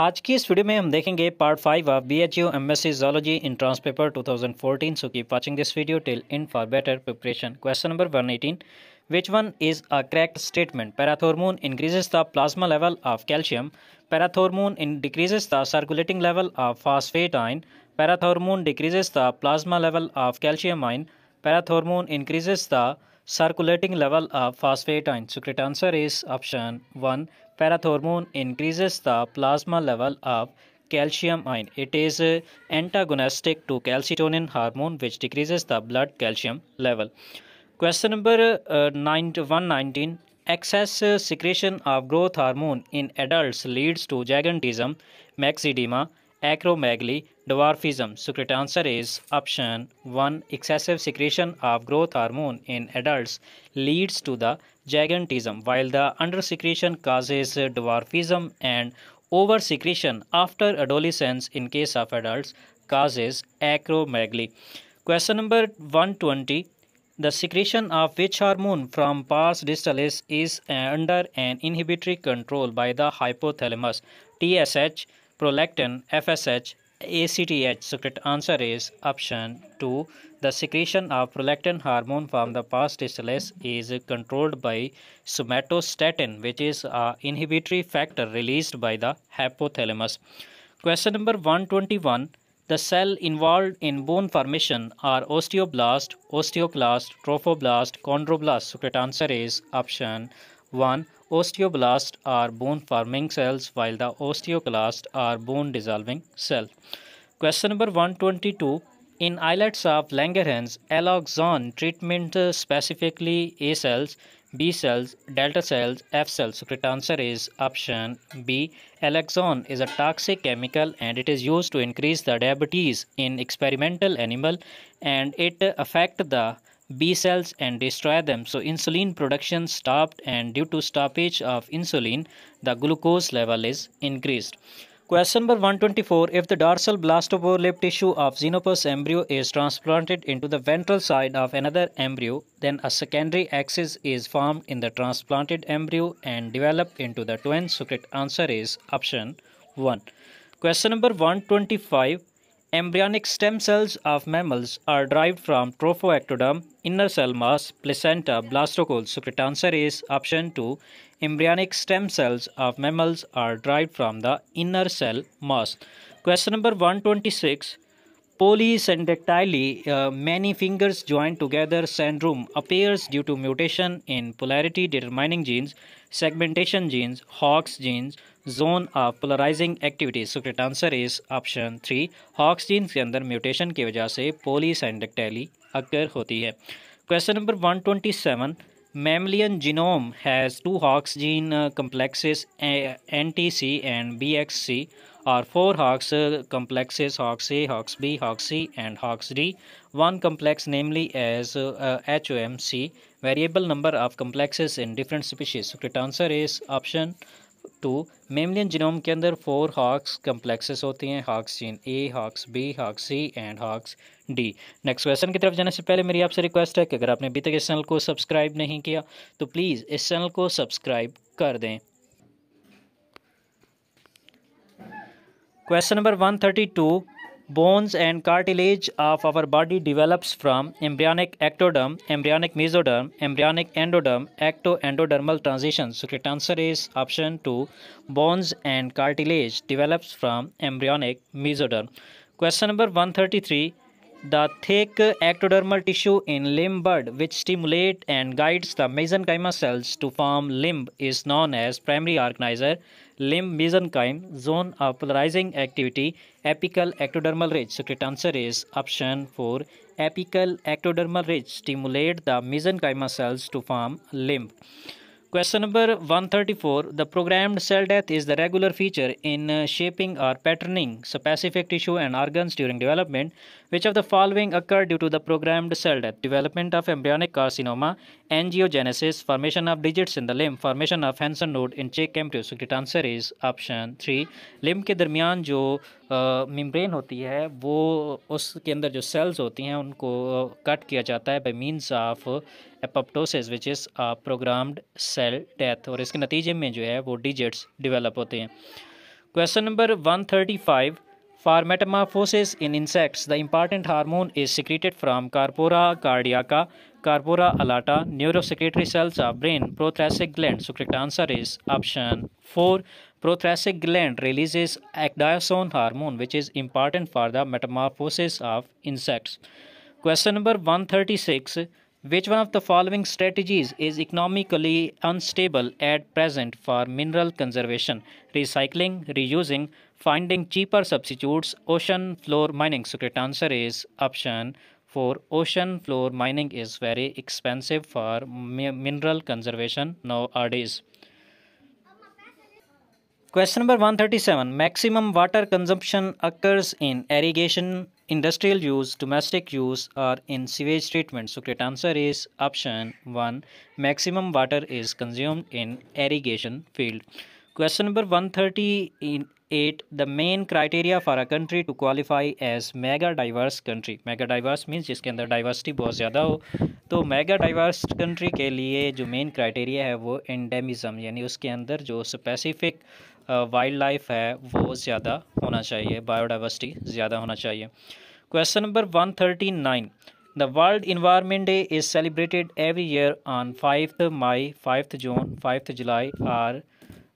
आज की इस वीडियो में हम देखेंगे part five of B H U M S C zoology entrance paper two thousand fourteen so keep watching this video till end for better preparation question number one eighteen which one is a correct statement parathormone increases the plasma level of calcium parathormone in decreases the circulating level of phosphate ion parathormone decreases the plasma level of calcium ion parathormone increases the circulating level of phosphate आइन So answer is option one Parathormone increases the plasma level of calcium ion. It is antagonistic to calcitonin hormone which decreases the blood calcium level. Question number uh, Excess secretion of growth hormone in adults leads to gigantism, maxedema acromegaly, dwarfism. So correct answer is option 1. Excessive secretion of growth hormone in adults leads to the gigantism while the under secretion causes dwarfism and over secretion after adolescence in case of adults causes acromegaly. Question number 120. The secretion of which hormone from pars distalis is under an inhibitory control by the hypothalamus? TSH, prolactin, FSH, ACTH. So correct answer is option 2. The secretion of prolactin hormone from the pastellalis is controlled by somatostatin which is a inhibitory factor released by the hypothalamus. Question number 121. The cell involved in bone formation are osteoblast, osteoclast, trophoblast, chondroblast. So correct answer is option 1. Osteoblasts are bone forming cells while the osteoclasts are bone dissolving cell. Question number 122. In islets of Langerhans, alloxan treatment specifically A cells, B cells, delta cells, F cells. correct answer is option B. Alloxan is a toxic chemical and it is used to increase the diabetes in experimental animal and it affect the B cells and destroy them. So insulin production stopped and due to stoppage of insulin, the glucose level is increased. Question number 124. If the dorsal blastoverlip tissue of Xenopus embryo is transplanted into the ventral side of another embryo, then a secondary axis is formed in the transplanted embryo and developed into the twin. So correct answer is option 1. Question number 125. Embryonic stem cells of mammals are derived from trophoectoderm, inner cell mass, placenta, blastocoel. So correct answer is option 2. Embryonic stem cells of mammals are derived from the inner cell mass. Question number 126. Polysendactyly, uh, many fingers joined together syndrome appears due to mutation in polarity determining genes, segmentation genes, Hox genes, zone of polarizing activity secrete answer is option three Hox genes के अंदर mutation की वजह से पोलीसेंडक्टैली occur होती है question number one twenty seven mammalian genome has two Hox gene complexes N T C and B X C और four Hox complexes Hox A Hox B Hox C and Hox D one complex namely as H O M C variable number of complexes in different species answer is option two mammalian genome के अंदर four Hox complexes होते हैं Hox gene A Hox B Hox C and Hox D next question की तरफ जाने से पहले मेरी आपसे रिक्वेस्ट है कि अगर आपने अभी तक इस चैनल को सब्सक्राइब नहीं किया तो प्लीज़ इस चैनल को सब्सक्राइब कर दें question number one thirty two bones and cartilage of our body develops from embryonic ectoderm, embryonic mesoderm, embryonic endoderm, ecto-endodermal transition. So correct answer is option 2. Bones and cartilage develops from embryonic mesoderm. Question number 133 the thick ectodermal tissue in limb bud which stimulates and guides the mesenchyma cells to form limb is known as primary organizer limb mesenchyme zone of polarizing activity apical ectodermal ridge so correct answer is option 4 apical ectodermal ridge stimulate the mesenchyma cells to form limb Question number 134. The programmed cell death is the regular feature in shaping or patterning specific tissue and organs during development. Which of the following occurred due to the programmed cell death? Development of embryonic carcinoma, angiogenesis, formation of digits in the limb, formation of Hansen node in cheek embryo. So correct answer is option three limb के दरमियान जो membrane होती है वो उसके अंदर जो sales होती हैं उनको कट किया जाता है by means of apoptosis which is programmed cell death और इसके नतीजे में जो है वो डिजिट्स डिवेलप होते हैं question number one thirty five For metamorphosis in insects, the important hormone is secreted from corpora cardiaca, corpora alata, neurosecretory cells of brain, prothoracic gland. So correct answer is option 4. Prothoracic gland releases ecdysone hormone which is important for the metamorphosis of insects. Question number 136. Which one of the following strategies is economically unstable at present for mineral conservation? Recycling, reusing, Finding cheaper substitutes, ocean floor mining. Secret answer is option 4. Ocean floor mining is very expensive for mineral conservation nowadays. Question number 137. Maximum water consumption occurs in irrigation, industrial use, domestic use or in sewage treatment. Secret answer is option 1. Maximum water is consumed in irrigation field. Question number 138 8 the main criteria for a country to qualify as mega diverse country mega diverse means जिसके अंदर diversity बहुत ज़्यादा हो तो mega diverse country के लिए जो main criteria है वो एंडेमिज़म यानी उसके अंदर जो स्पेसिफिक वाइल्ड लाइफ है वो ज़्यादा होना चाहिए बायोडाइवर्सिटी ज़्यादा होना चाहिए question number one thirty nine The World Environment Day is celebrated every year on 5th May, 5th June, 5th July or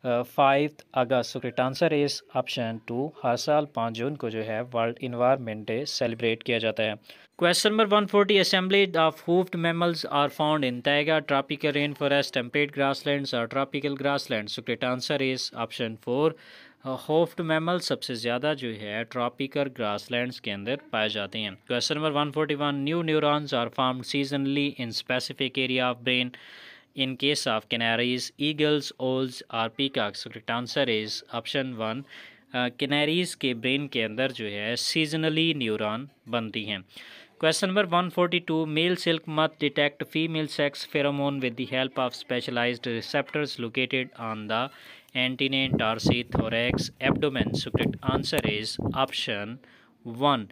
five अगस्त so correct answer is option two हर साल पाँच जून को जो है वर्ल्ड इन्वायरमेंट डे सेलिब्रेट किया जाता है question number one forty assembly of hoofed mammals are found in taiga tropical rain forest grassland और tropical land so correct answer is option four hoofed mammal सबसे ज़्यादा जो है tropical grasslands के अंदर पाए जाते हैं question number one forty one new neurons are form seasonally in specific area of brain In case of canaries, eagles, owls और peacocks, correct answer is option one canaries uh, के brain के अंदर जो है सीजनली न्यूरॉन बनती हैं question number 142 male silk moth detect female sex pheromone with the help of specialised receptors located on the antennae tarsi thorax thorax abdomen so correct answer is option one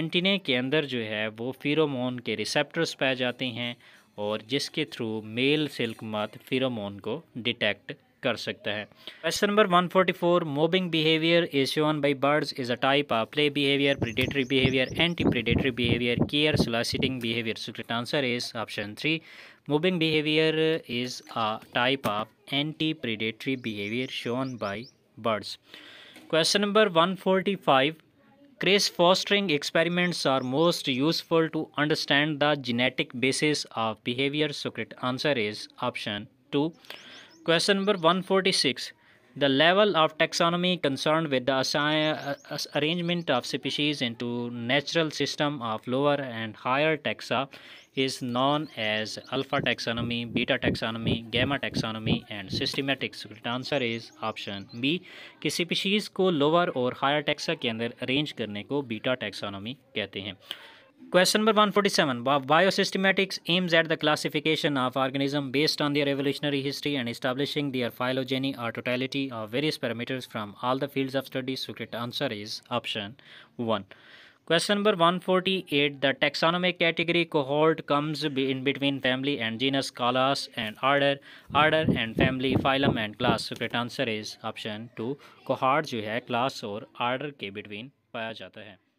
antennae के अंदर जो है वो pheromone के receptors पाए जाते हैं और जिसके थ्रू मेल सिल्क मत फिरोमोन को डिटेक्ट कर सकता है question number 144 mobbing behaviour is shown by birds is a type of play behaviour predatory behaviour anti predatory behaviour care soliciting behaviour correct answer is option three mobbing behaviour is a type of anti predatory behaviour shown by birds question number 145 Craze fostering experiments are most useful to understand the genetic basis of behavior. So correct answer is option 2. Question number 146. The level of taxonomy concerned with the arrangement of species into natural system of lower and higher taxa is known as alpha taxonomy, beta taxonomy, gamma taxonomy and systematics. The answer is option B. किसी species को lower और higher taxa के अंदर arrange करने को beta taxonomy कहते हैं Question number 147. Biosystematics aims at the classification of organisms based on their evolutionary history and establishing their phylogeny or totality of various parameters from all the fields of study. So, answer is option 1. Question number 148. The taxonomic category cohort comes in between family and genus, class and order, order and family, phylum and class. So, answer is option 2. Cohort जो है class और order के between पाया जाता है